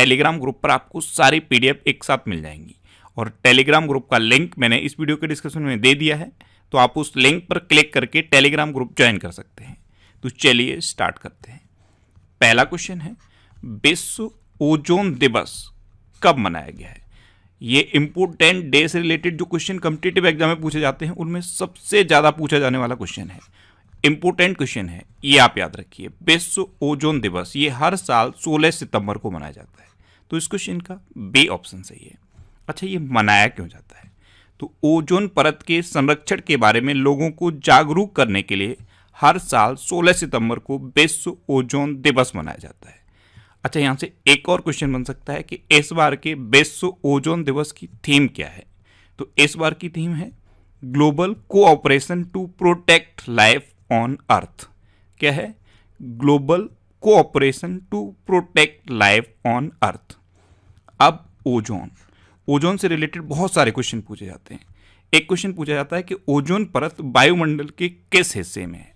Telegram group पर आपको सारी पीडीएफ एक साथ मिल जाएंगी और टेलीग्राम ग्रुप का लिंक मैंने इस वीडियो के डिस्क्रिप्शन में दे दिया है तो आप उस लिंक पर क्लिक करके टेलीग्राम ग्रुप ज्वाइन कर सकते हैं तो चलिए स्टार्ट करते हैं पहला क्वेश्चन है विश्व ओजोन दिवस कब मनाया गया है ये इंपोर्टेंट डे से रिलेटेड जो क्वेश्चन कम्पिटेटिव एग्जाम में पूछे जाते हैं उनमें सबसे ज़्यादा पूछा जाने वाला क्वेश्चन है इंपोर्टेंट क्वेश्चन है ये आप याद रखिए विश्व ओजोन दिवस ये हर साल 16 सितंबर को मनाया जाता है तो इस क्वेश्चन का बे ऑप्शन सही है अच्छा ये मनाया क्यों जाता है तो ओजोन परत के संरक्षण के बारे में लोगों को जागरूक करने के लिए हर साल 16 सितंबर को विश्व ओजोन दिवस मनाया जाता है अच्छा यहाँ से एक और क्वेश्चन बन सकता है कि इस बार के विश्व ओजोन दिवस की थीम क्या है तो इस बार की थीम है global cooperation to protect life on earth क्या है global cooperation to protect life on earth अब ओजोन ओजोन से रिलेटेड बहुत सारे क्वेश्चन पूछे जाते हैं एक क्वेश्चन पूछा जाता है कि ओजोन परत वायुमंडल के किस हिस्से में है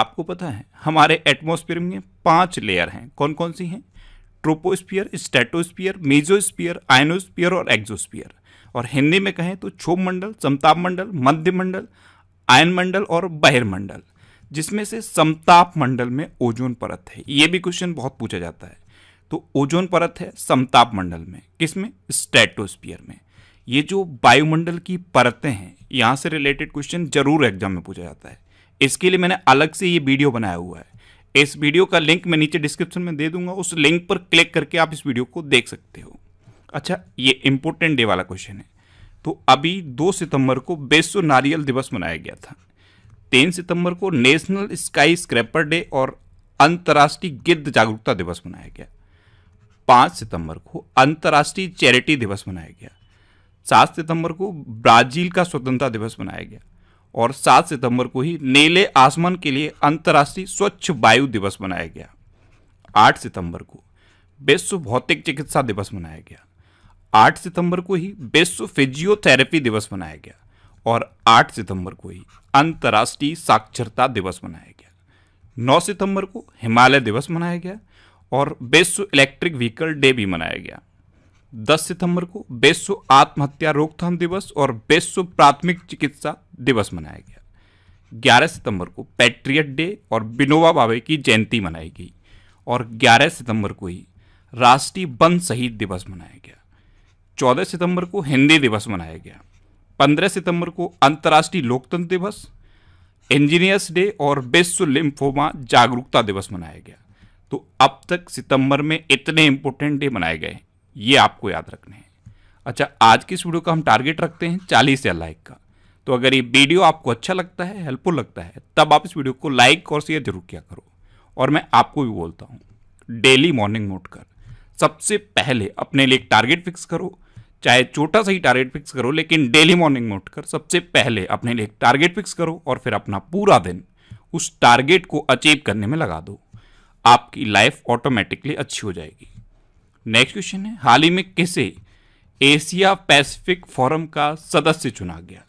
आपको पता है हमारे एटमोस्फियर में पांच लेयर हैं कौन कौन सी हैं ट्रोपोस्फियर स्टेटोस्फियर मेजोस्फियर आयनोस्फियर और एक्जोस्फियर और हिंदी में कहें तो क्षोभ मंडल समताप मंडल मध्य मंडल आयन मंडल और बहिर्मंडल जिसमें से समताप मंडल में ओजोन परत है ये भी क्वेश्चन बहुत पूछा जाता है तो ओजोन परत है समताप मंडल में किसमें स्टेटोस्पियर में ये जो वायुमंडल की परतें हैं यहाँ से रिलेटेड क्वेश्चन जरूर एग्जाम में पूछा जाता है इसके लिए मैंने अलग से ये वीडियो बनाया हुआ है इस वीडियो का लिंक मैं नीचे डिस्क्रिप्शन में दे दूंगा उस लिंक पर क्लिक करके आप इस वीडियो को देख सकते हो अच्छा ये इंपॉर्टेंट डे वाला क्वेश्चन है तो अभी दो सितंबर को विश्व नारियल दिवस मनाया गया था तीन सितंबर को नेशनल स्काई स्क्रैपर डे और अंतर्राष्ट्रीय गिद्ध जागरूकता दिवस मनाया गया पाँच सितंबर को अंतर्राष्ट्रीय चैरिटी दिवस मनाया गया सात सितंबर को ब्राजील का स्वतंत्रता दिवस मनाया गया और सात सितंबर को ही नीले आसमान के लिए अंतर्राष्ट्रीय स्वच्छ वायु दिवस मनाया गया आठ सितंबर को विश्व भौतिक चिकित्सा दिवस मनाया गया आठ सितंबर को ही विश्व फिजियोथेरेपी दिवस मनाया गया और 8 सितंबर को ही अंतर्राष्ट्रीय साक्षरता दिवस मनाया गया 9 सितंबर को हिमालय दिवस मनाया गया और विश्व इलेक्ट्रिक व्हीकल डे भी मनाया गया 10 सितंबर को विश्व आत्महत्या रोकथाम दिवस और विश्व प्राथमिक चिकित्सा दिवस मनाया गया 11 सितंबर को पैट्रियट डे और विनोबा भावे की जयंती मनाई गई और 11 सितंबर को ही राष्ट्रीय वन शहीद दिवस मनाया गया 14 सितंबर को हिंदी दिवस मनाया गया 15 सितंबर को अंतर्राष्ट्रीय लोकतंत्र दिवस इंजीनियर्स डे और विश्व लिम्फोमा जागरूकता दिवस मनाया गया तो अब तक सितंबर में इतने इंपॉर्टेंट डे मनाए गए ये आपको याद रखने हैं अच्छा आज की इस वीडियो का हम टारगेट रखते हैं चालीस या लाइक का तो अगर ये वीडियो आपको अच्छा लगता है हेल्पफुल लगता है तब आप इस वीडियो को लाइक और शेयर जरूर किया करो और मैं आपको भी बोलता हूँ डेली मॉर्निंग नोट कर सबसे पहले अपने लिए एक टारगेट फिक्स करो चाहे छोटा सा ही टारगेट फिक्स करो लेकिन डेली मॉर्निंग नोट कर सबसे पहले अपने लिए एक टारगेट फिक्स करो और फिर अपना पूरा दिन उस टारगेट को अचीव करने में लगा दो आपकी लाइफ ऑटोमेटिकली अच्छी हो जाएगी नेक्स्ट क्वेश्चन है हाल ही में किसे एशिया पैसिफिक फोरम का सदस्य चुना गया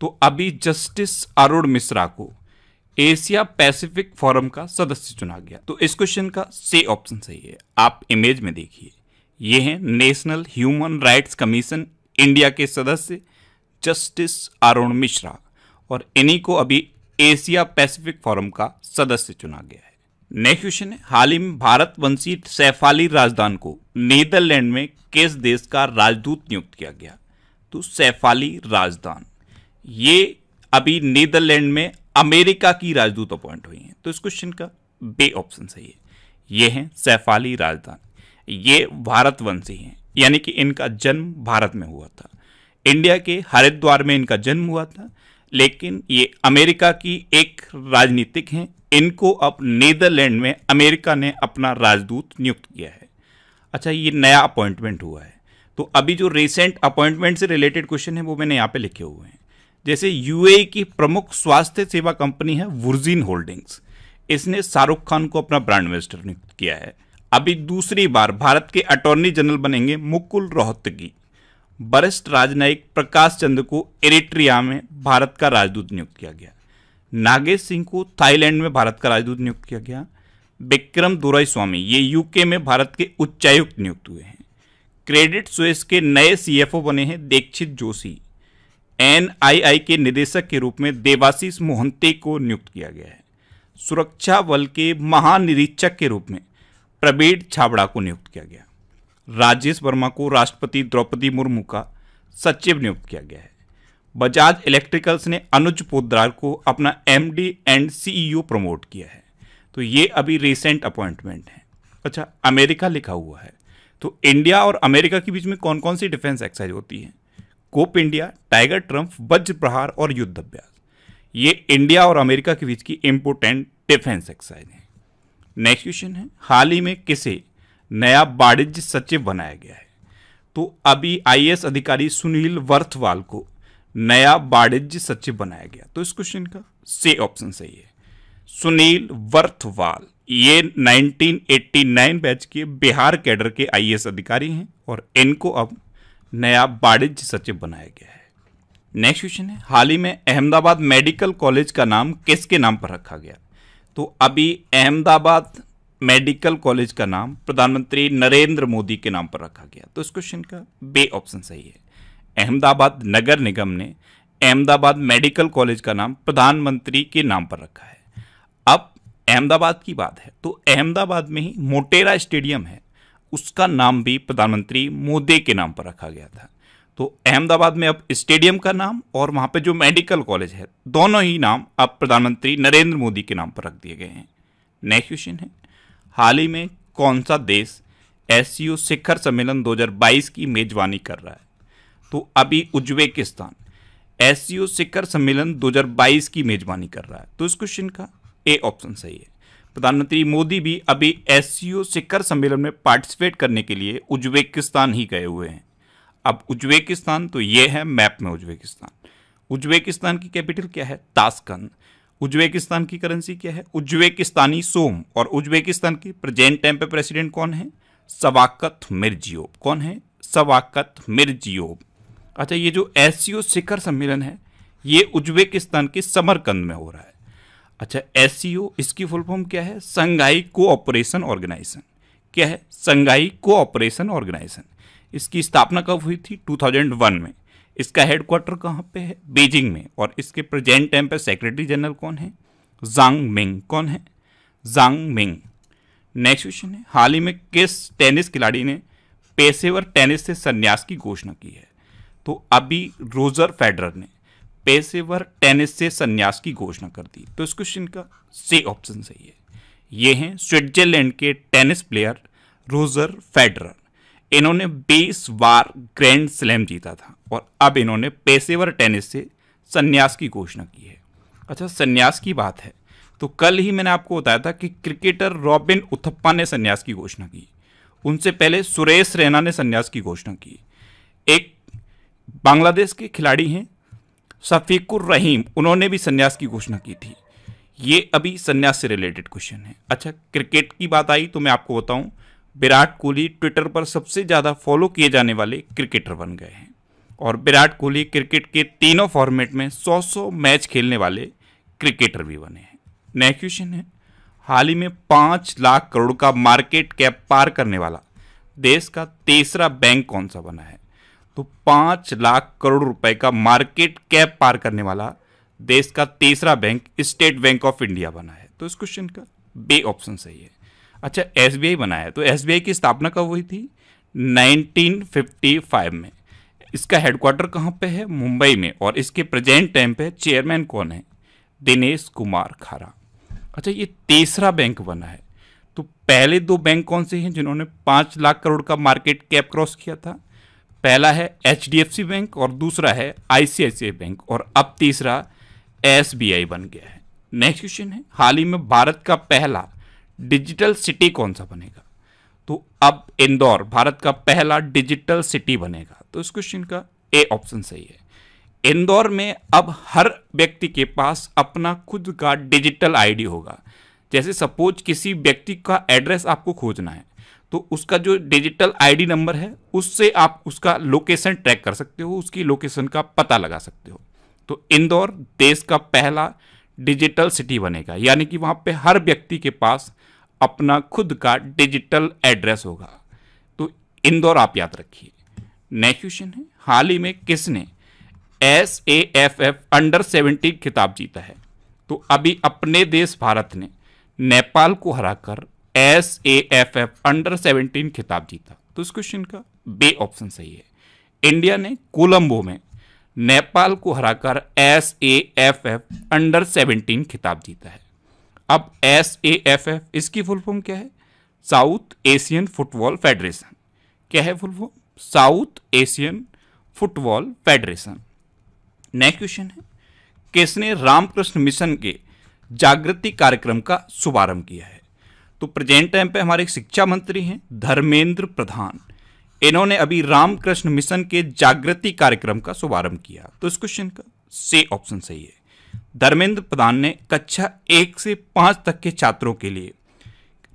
तो अभी जस्टिस अरुण मिश्रा को एशिया पैसिफिक फोरम का सदस्य चुना गया तो इस क्वेश्चन का से ऑप्शन सही है आप इमेज में देखिए ये हैं national human rights commission India के सदस्य जस्टिस अरुण मिश्रा और इन्हीं को अभी एशिया पैसिफिक फोरम का सदस्य चुना गया है नेक्स्ट क्वेश्चन है हाल ही में भारत वंशी सैफाली राजदान को नीदरलैंड में किस देश का राजदूत नियुक्त किया गया तो सैफाली राजदान ये अभी नीदरलैंड में अमेरिका की राजदूत अपॉइंट हुई हैं तो इस क्वेश्चन का बे ऑप्शन सही है ये हैं सैफाली राजदान ये भारतवंशी हैं यानी कि इनका जन्म भारत में हुआ था इंडिया के हरिद्वार में इनका जन्म हुआ था लेकिन ये अमेरिका की एक राजनीतिक हैं इनको अब नीदरलैंड में अमेरिका ने अपना राजदूत नियुक्त किया है अच्छा ये नया अपॉइंटमेंट हुआ है तो अभी जो रिसेंट अपॉइंटमेंट से रिलेटेड क्वेश्चन है वो मैंने यहाँ पे लिखे हुए हैं जैसे यू e की प्रमुख स्वास्थ्य सेवा कंपनी है वुर्जिन होल्डिंग्स इसने शाहरुख खान को अपना ब्रांड मिनिस्टर नियुक्त किया है अभी दूसरी बार भारत के अटॉर्नी जनरल बनेंगे मुकुल रोहतगी वरिष्ठ राजनयिक प्रकाश चंद्र को एरिट्रिया में भारत का राजदूत नियुक्त किया गया नागेश सिंह को थाईलैंड में भारत का राजदूत नियुक्त किया गया विक्रम दुराई स्वामी ये यूके में भारत के उच्चायुक्त नियुक्त हुए हैं क्रेडिट स्वेस के नए सीएफओ बने हैं दीक्षित जोशी एनआईआई के निदेशक के रूप में देवाशीष मोहंते को नियुक्त किया गया है सुरक्षा बल के महानिरीक्षक के रूप में प्रवीण छाबड़ा को नियुक्त किया गया राजेश वर्मा को राष्ट्रपति द्रौपदी मुर्मू का सचिव नियुक्त किया गया है बजाज इलेक्ट्रिकल्स ने अनुज पोद्दार को अपना M D and CEO promote किया है तो ये अभी रिसेंट अपॉइंटमेंट है अच्छा अमेरिका लिखा हुआ है तो इंडिया और अमेरिका के बीच में कौन कौन सी डिफेंस एक्सरसाइज होती है कोप इंडिया टाइगर ट्रम्प वज्र प्रहार और युद्ध अभ्यास ये इंडिया और अमेरिका के बीच की इम्पोर्टेंट डिफेंस एक्सरसाइज है नेक्स्ट क्वेश्चन है हाल ही में किसे नया वाणिज्य सचिव बनाया गया है तो अभी आईएएस अधिकारी सुनील वर्थवाल को नया वाणिज्य सचिव बनाया गया तो इस क्वेश्चन का से ऑप्शन सही है सुनील वर्थवाल ये 1989 बैच के बिहार कैडर के आईएएस अधिकारी हैं और इनको अब नया वाणिज्य सचिव बनाया गया है नेक्स्ट क्वेश्चन है हाल ही में अहमदाबाद मेडिकल कॉलेज का नाम किसके नाम पर रखा गया तो अभी अहमदाबाद मेडिकल कॉलेज का नाम प्रधानमंत्री नरेंद्र मोदी के नाम पर रखा गया तो इस क्वेश्चन का बे ऑप्शन सही है अहमदाबाद नगर निगम ने अहमदाबाद मेडिकल कॉलेज का नाम प्रधानमंत्री के नाम पर रखा है अब अहमदाबाद की बात है तो अहमदाबाद में ही मोटेरा स्टेडियम है उसका नाम भी प्रधानमंत्री मोदी के नाम पर रखा गया था तो अहमदाबाद में अब स्टेडियम का नाम और वहाँ पर जो मेडिकल कॉलेज है दोनों ही नाम अब प्रधानमंत्री नरेंद्र मोदी के नाम पर रख दिए गए हैं नेक्स्ट क्वेश्चन है हाल ही में कौन सा देश एस शिखर सम्मेलन 2022 की मेजबानी कर रहा है तो अभी उज्बेकिस्तान एस शिखर सम्मेलन 2022 की मेजबानी कर रहा है तो इस क्वेश्चन का ए ऑप्शन सही है प्रधानमंत्री मोदी भी अभी एस शिखर सम्मेलन में पार्टिसिपेट करने के लिए उज्बेकिस्तान ही गए हुए हैं अब उज्बेकिस्तान तो ये है मैप में उज्बेकिस्तान उज्बेकिस्तान की कैपिटल क्या है ताशकंद उज्बेकिस्तान की करेंसी क्या है उज्बेकिस्तानी सोम और उज्बेकिस्तान की प्रेजेंट टाइम पे प्रेसिडेंट कौन है सवाकत मिर्जियोब कौन है सवाकत मिर्जियोब अच्छा ये जो एस शिखर सम्मेलन है ये उज्बेकिस्तान के समरकंद में हो रहा है अच्छा एस इसकी फुल फॉर्म क्या है संघाई कोऑपरेशन ऑर्गेनाइजेशन क्या है संघाई कोऑपरेशन ऑर्गेनाइजेशन इसकी स्थापना कब हुई थी 2001 में इसका हेडक्वार्टर कहाँ पे है बीजिंग में और इसके प्रेजेंट टाइम पर सेक्रेटरी जनरल कौन है जांग मिंग कौन है जांग मिंग नेक्स्ट क्वेश्चन है हाल ही में किस टेनिस खिलाड़ी ने पेशेवर टेनिस से संन्यास की घोषणा की है तो अभी रोजर फेडरर ने पेशेवर टेनिस से संन्यास की घोषणा कर दी तो इस क्वेश्चन का से ऑप्शन सही है ये हैं स्विट्जरलैंड के टेनिस प्लेयर रोजर फेडरर इन्होंने 20 बार ग्रैंड स्लैम जीता था और अब इन्होंने पेशेवर टेनिस से संन्यास की घोषणा की है अच्छा संन्यास की बात है तो कल ही मैंने आपको बताया था कि क्रिकेटर रॉबिन उथप्पा ने संन्यास की घोषणा की उनसे पहले सुरेश रैना ने संन्यास की घोषणा की एक बांग्लादेश के खिलाड़ी हैं शफीकुर रहीम उन्होंने भी संन्यास की घोषणा की थी ये अभी संन्यास से रिलेटेड क्वेश्चन है अच्छा क्रिकेट की बात आई तो मैं आपको बताऊं विराट कोहली ट्विटर पर सबसे ज़्यादा फॉलो किए जाने वाले क्रिकेटर बन गए हैं और विराट कोहली क्रिकेट के तीनों फॉर्मेट में 100-100 मैच खेलने वाले क्रिकेटर भी बने हैं नेक्स्ट क्वेश्चन है हाल ही में पाँच लाख करोड़ का मार्केट कैप पार करने वाला देश का तीसरा बैंक कौन सा बना है तो पाँच लाख करोड़ रुपए का मार्केट कैप पार करने वाला देश का तीसरा bank state bank of India बना है तो इस क्वेश्चन का बे ऑप्शन सही है अच्छा एस बना है तो एस की स्थापना कब हुई थी 1955 में इसका हेडक्वार्टर कहाँ पे है मुंबई में और इसके प्रेजेंट टाइम पे चेयरमैन कौन है दिनेश कुमार खारा अच्छा ये तीसरा बैंक बना है तो पहले दो बैंक कौन से हैं जिन्होंने पाँच लाख करोड़ का मार्केट कैप क्रॉस किया था पहला है एच बैंक और दूसरा है आई बैंक और अब तीसरा एस बन गया है नेक्स्ट क्वेश्चन है हाल ही में भारत का पहला डिजिटल सिटी कौन सा बनेगा तो अब इंदौर भारत का पहला डिजिटल सिटी बनेगा तो इस क्वेश्चन का ए ऑप्शन सही है इंदौर में अब हर व्यक्ति के पास अपना खुद का डिजिटल आईडी होगा जैसे सपोज किसी व्यक्ति का एड्रेस आपको खोजना है तो उसका जो डिजिटल आईडी नंबर है उससे आप उसका लोकेशन ट्रैक कर सकते हो उसकी लोकेशन का पता लगा सकते हो तो इंदौर देश का पहला डिजिटल सिटी बनेगा यानी कि वहाँ पे हर व्यक्ति के पास अपना खुद का डिजिटल एड्रेस होगा तो इंदौर आप याद रखिए नेक्स्ट क्वेश्चन है हाल ही में किसने S A F F under seventy खिताब जीता है तो अभी अपने देश भारत ने नेपाल को हराकर S A F F under seventeen खिताब जीता तो इस क्वेश्चन का बे ऑप्शन सही है इंडिया ने कोलंबो में नेपाल को हराकर S A F F under seventeen खिताब जीता है अब एस ए एफ एफ इसकी फुल फॉर्म क्या है साउथ एशियन फुटबॉल फेडरेशन क्या है full form South Asian football federation next question है किसने रामकृष्ण मिशन के जागृति कार्यक्रम का शुभारंभ किया है तो प्रेजेंट टाइम पे हमारे शिक्षा मंत्री हैं धर्मेंद्र प्रधान इन्होंने अभी रामकृष्ण मिशन के जागृति कार्यक्रम का शुभारंभ किया तो इस क्वेश्चन का से ऑप्शन सही है धर्मेंद्र प्रधान ने कक्षा एक से पाँच तक के छात्रों के लिए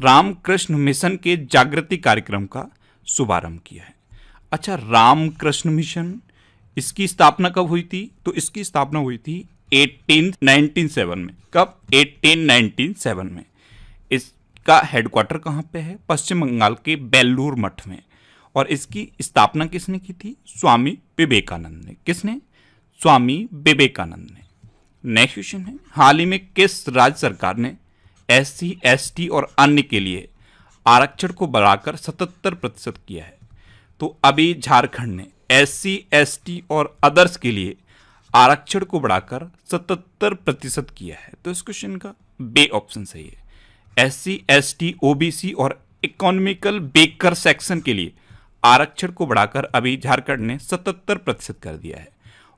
रामकृष्ण मिशन के जागृति कार्यक्रम का शुभारंभ किया है अच्छा रामकृष्ण मिशन इसकी स्थापना कब हुई थी तो इसकी स्थापना हुई थी 1897 में कब 1897 में इस का हेडक्वार्टर कहाँ पे है पश्चिम बंगाल के बेल्लूर मठ में और इसकी स्थापना किसने की थी स्वामी विवेकानंद ने किसने स्वामी विवेकानंद ने नेक्स्ट क्वेश्चन है हाल ही में किस राज्य सरकार ने एस सी एस टी और अन्य के लिए आरक्षण को बढ़ाकर सतहत्तर प्रतिशत किया है तो अभी झारखंड ने एस सी एस टी और अदर्स के लिए आरक्षण को बढ़ाकर सतहत्तर प्रतिशत किया है तो इस क्वेश्चन का बे ऑप्शन सही है S C S T O B C और इकोनॉमिकल बेकर सेक्शन के लिए आरक्षण को बढ़ाकर अभी झारखंड ने 77 प्रतिशत कर दिया है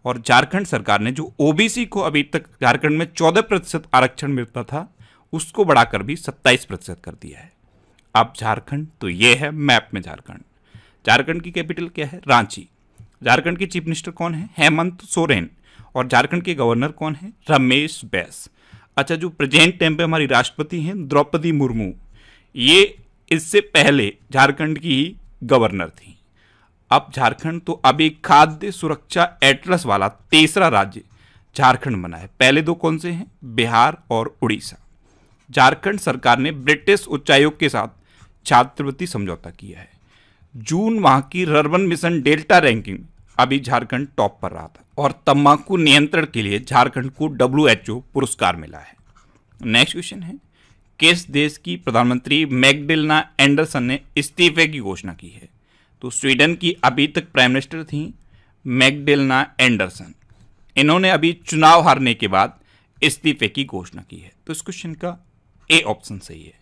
और झारखंड सरकार ने जो ओबीसी को अभी तक झारखंड में 14 प्रतिशत आरक्षण मिलता था उसको बढ़ाकर भी 27 प्रतिशत कर दिया है अब झारखंड तो ये है मैप में झारखंड झारखंड की कैपिटल क्या है रांची झारखंड के चीफ मिनिस्टर कौन है हेमंत सोरेन और झारखंड के गवर्नर कौन है रमेश बैस अच्छा जो प्रेजेंट टाइम पे हमारी राष्ट्रपति हैं द्रौपदी मुर्मू ये इससे पहले झारखंड की ही गवर्नर थी अब झारखंड तो अब एक खाद्य सुरक्षा एटलस वाला तीसरा राज्य झारखंड बना है पहले दो कौन से हैं बिहार और उड़ीसा झारखंड सरकार ने ब्रिटिश उच्चायोग के साथ छात्रवृत्ति समझौता किया है जून माह की रर्बन मिशन डेल्टा रैंकिंग अभी झारखंड टॉप पर रहा था और तम्बाकू नियंत्रण के लिए झारखंड को डब्ल्यू पुरस्कार मिला है नेक्स्ट क्वेश्चन है किस देश की प्रधानमंत्री मैगडिलना एंडरसन ने इस्तीफे की घोषणा की है तो स्वीडन की अभी तक प्राइम मिनिस्टर थी मैगडिलना एंडरसन इन्होंने अभी चुनाव हारने के बाद इस्तीफे की घोषणा की है तो इस क्वेश्चन का ए ऑप्शन सही है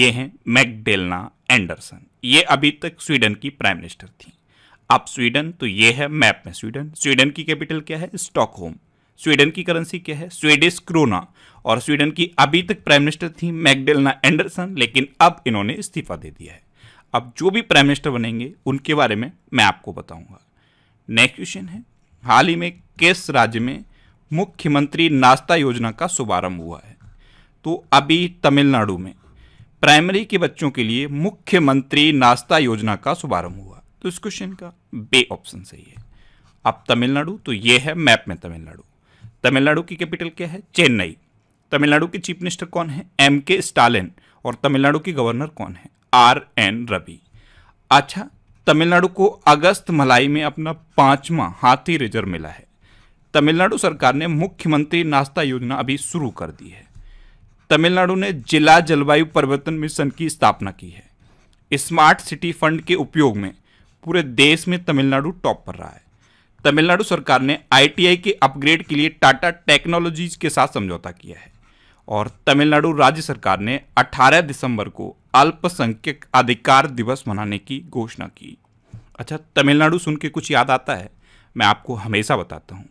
ये हैं मैकडेलना एंडरसन ये अभी तक स्वीडन की प्राइम मिनिस्टर थी आप स्वीडन तो ये है मैप में स्वीडन स्वीडन की कैपिटल क्या है स्टॉकहोम स्वीडन की करेंसी क्या है स्वीडिश क्रोना और स्वीडन की अभी तक प्राइम मिनिस्टर थी मैकडेलना एंडरसन लेकिन अब इन्होंने इस्तीफा दे दिया है अब जो भी प्राइम मिनिस्टर बनेंगे उनके बारे में मैं आपको बताऊंगा नेक्स्ट क्वेश्चन है हाल ही में किस राज्य में मुख्यमंत्री नाश्ता योजना का शुभारंभ हुआ है तो अभी तमिलनाडु में प्राइमरी के बच्चों के लिए मुख्यमंत्री नाश्ता योजना का शुभारंभ हुआ तो इस क्वेश्चन का बे ऑप्शन सही है अब तमिलनाडु तो ये है मैप में तमिलनाडु तमिलनाडु की कैपिटल क्या है चेन्नई तमिलनाडु के चीफ मिनिस्टर कौन है एम के स्टालिन और तमिलनाडु की गवर्नर कौन है आर एन रवि अच्छा तमिलनाडु को अगस्त मलाई में अपना पांचवा हाथी रिजर्व मिला है तमिलनाडु सरकार ने मुख्यमंत्री नाश्ता योजना अभी शुरू कर दी है तमिलनाडु ने जिला जलवायु परिवर्तन मिशन की स्थापना की है स्मार्ट सिटी फंड के उपयोग में पूरे देश में तमिलनाडु टॉप पर रहा है तमिलनाडु सरकार ने आईटीआई के अपग्रेड के लिए टाटा टेक्नोलॉजीज के साथ समझौता किया है और तमिलनाडु राज्य सरकार ने 18 दिसंबर को अल्पसंख्यक अधिकार दिवस मनाने की घोषणा की अच्छा तमिलनाडु सुन के कुछ याद आता है मैं आपको हमेशा बताता हूँ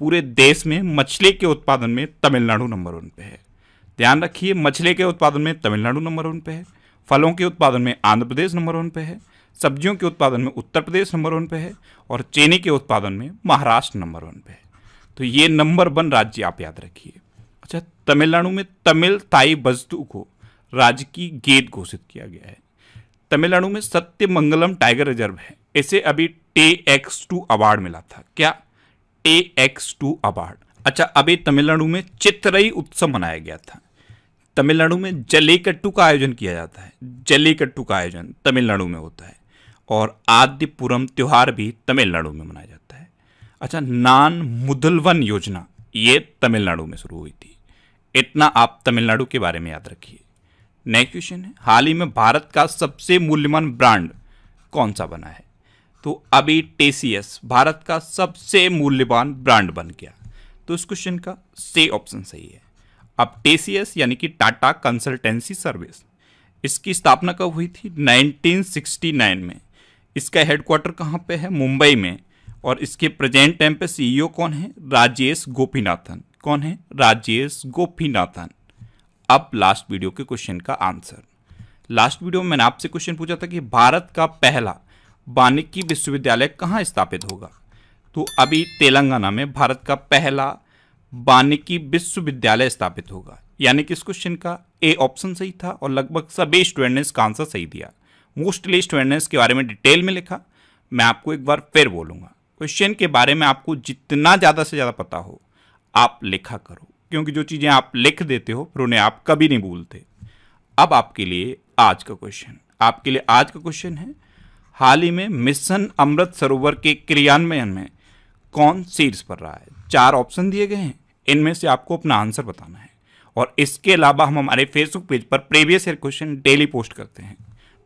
पूरे देश में मछली के उत्पादन में तमिलनाडु नंबर वन पे है ध्यान रखिए मछली के उत्पादन में तमिलनाडु नंबर वन पे है फलों के उत्पादन में आंध्र प्रदेश नंबर वन पे है सब्जियों के उत्पादन में उत्तर प्रदेश नंबर वन पे है और चीनी के उत्पादन में महाराष्ट्र नंबर वन पे है तो ये नंबर वन राज्य आप याद रखिए अच्छा तमिलनाडु में तमिल ताई बजतू को राज्य की गेट घोषित किया गया है तमिलनाडु में सत्यमंगलम टाइगर रिजर्व है इसे अभी टे एक्स टू अवार्ड मिला था क्या टे एक्स टू अवार्ड अच्छा अभी तमिलनाडु में चित्रई उत्सव मनाया गया था तमिलनाडु में जलेकट्टू का आयोजन किया जाता है जलेकट्टू का आयोजन तमिलनाडु में होता है और आद्यपुरम त्यौहार भी तमिलनाडु में मनाया जाता है अच्छा नान मुदलवन योजना ये तमिलनाडु में शुरू हुई थी इतना आप तमिलनाडु के बारे में याद रखिए नेक्स्ट क्वेश्चन है हाल ही में भारत का सबसे मूल्यवान ब्रांड कौन सा बना है तो अभी टेसीएस भारत का सबसे मूल्यवान ब्रांड बन गया तो इस क्वेश्चन का से ऑप्शन सही है अब टेसीएस यानी कि टाटा कंसल्टेंसी सर्विस इसकी स्थापना कब हुई थी 1969 में इसका हेडक्वार्टर कहाँ पे है मुंबई में और इसके प्रेजेंट टाइम पे सीईओ e कौन है राजेश गोपीनाथन कौन है राजेश गोपीनाथन अब लास्ट वीडियो के क्वेश्चन का आंसर लास्ट वीडियो में मैंने आपसे क्वेश्चन पूछा था कि भारत का पहला वानिकी विश्वविद्यालय कहाँ स्थापित होगा तो अभी तेलंगाना में भारत का पहला वानिकी विश्वविद्यालय स्थापित होगा यानी कि इस क्वेश्चन का ए ऑप्शन सही था और लगभग सभी स्टूडेंट ने इसका आंसर सही दिया मोस्ट लिस्ट के बारे में डिटेल में लिखा मैं आपको एक बार फिर बोलूँगा क्वेश्चन के बारे में आपको जितना ज़्यादा से ज़्यादा पता हो आप लिखा करो क्योंकि जो चीज़ें आप लिख देते हो फिर उन्हें आप कभी नहीं भूलते अब आपके लिए आज का क्वेश्चन आपके लिए आज का क्वेश्चन है हाल ही में मिशन अमृत सरोवर के क्रियान्वयन में कौन शीर्ष पर रहा है चार ऑप्शन दिए गए हैं इनमें से आपको अपना आंसर बताना है और इसके अलावा हम हमारे फेसबुक पेज पर previous year question daily post करते हैं